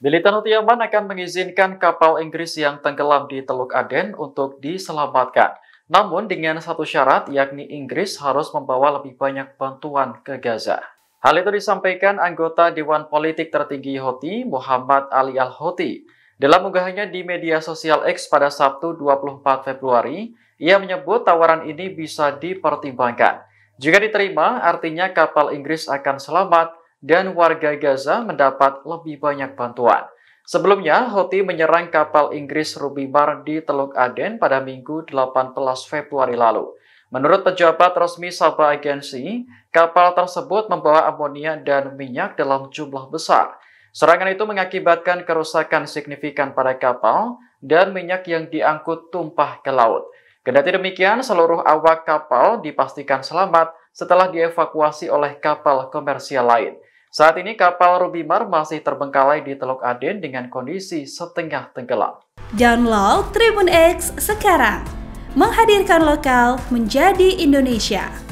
Militer Houthi Yaman akan mengizinkan kapal Inggris yang tenggelam di Teluk Aden untuk diselamatkan. Namun dengan satu syarat, yakni Inggris harus membawa lebih banyak bantuan ke Gaza. Hal itu disampaikan anggota Dewan Politik Tertinggi Houthi, Muhammad Ali Al-Houthi. Dalam unggahannya di media sosial X pada Sabtu 24 Februari, ia menyebut tawaran ini bisa dipertimbangkan. Jika diterima, artinya kapal Inggris akan selamat dan warga Gaza mendapat lebih banyak bantuan. Sebelumnya, Houthi menyerang kapal Inggris Ruby Bar di Teluk Aden pada Minggu 18 Februari lalu. Menurut pejabat resmi Sabah agensi, kapal tersebut membawa amonia dan minyak dalam jumlah besar. Serangan itu mengakibatkan kerusakan signifikan pada kapal dan minyak yang diangkut tumpah ke laut. Kendati demikian, seluruh awak kapal dipastikan selamat setelah dievakuasi oleh kapal komersial lain. Saat ini kapal rubimar masih terbengkalai di Teluk Aden dengan kondisi setengah tenggelam. Download Tribun X sekarang, menghadirkan lokal menjadi Indonesia.